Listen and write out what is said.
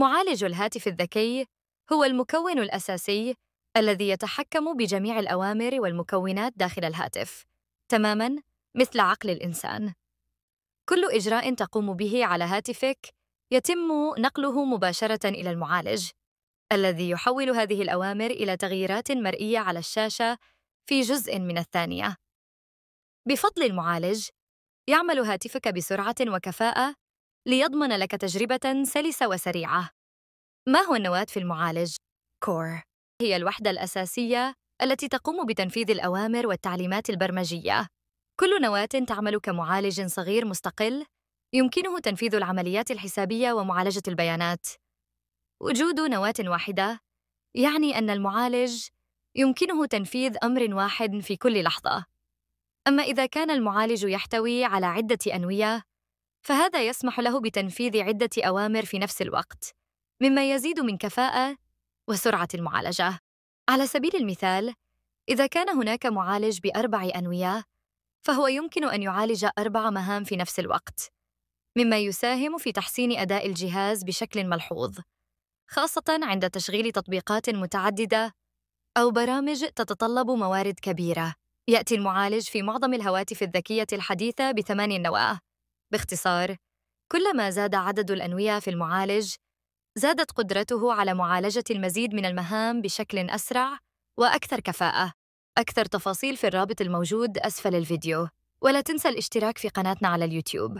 معالج الهاتف الذكي هو المكون الأساسي الذي يتحكم بجميع الأوامر والمكونات داخل الهاتف، تماماً مثل عقل الإنسان. كل إجراء تقوم به على هاتفك يتم نقله مباشرة إلى المعالج، الذي يحول هذه الأوامر إلى تغييرات مرئية على الشاشة في جزء من الثانية. بفضل المعالج، يعمل هاتفك بسرعة وكفاءة ليضمن لك تجربة سلسة وسريعة. ما هو النواة في المعالج؟ كور هي الوحدة الأساسية التي تقوم بتنفيذ الأوامر والتعليمات البرمجية. كل نواة تعمل كمعالج صغير مستقل يمكنه تنفيذ العمليات الحسابية ومعالجة البيانات. وجود نواة واحدة يعني أن المعالج يمكنه تنفيذ أمر واحد في كل لحظة. أما إذا كان المعالج يحتوي على عدة أنوية، فهذا يسمح له بتنفيذ عدة أوامر في نفس الوقت، مما يزيد من كفاءة وسرعة المعالجة. على سبيل المثال، إذا كان هناك معالج بأربع أنوية، فهو يمكن أن يعالج أربع مهام في نفس الوقت، مما يساهم في تحسين أداء الجهاز بشكل ملحوظ، خاصة عند تشغيل تطبيقات متعددة أو برامج تتطلب موارد كبيرة. يأتي المعالج في معظم الهواتف الذكية الحديثة بثمان نواه، باختصار كلما زاد عدد الأنوية في المعالج زادت قدرته على معالجة المزيد من المهام بشكل أسرع وأكثر كفاءة أكثر تفاصيل في الرابط الموجود أسفل الفيديو ولا تنسى الاشتراك في قناتنا على اليوتيوب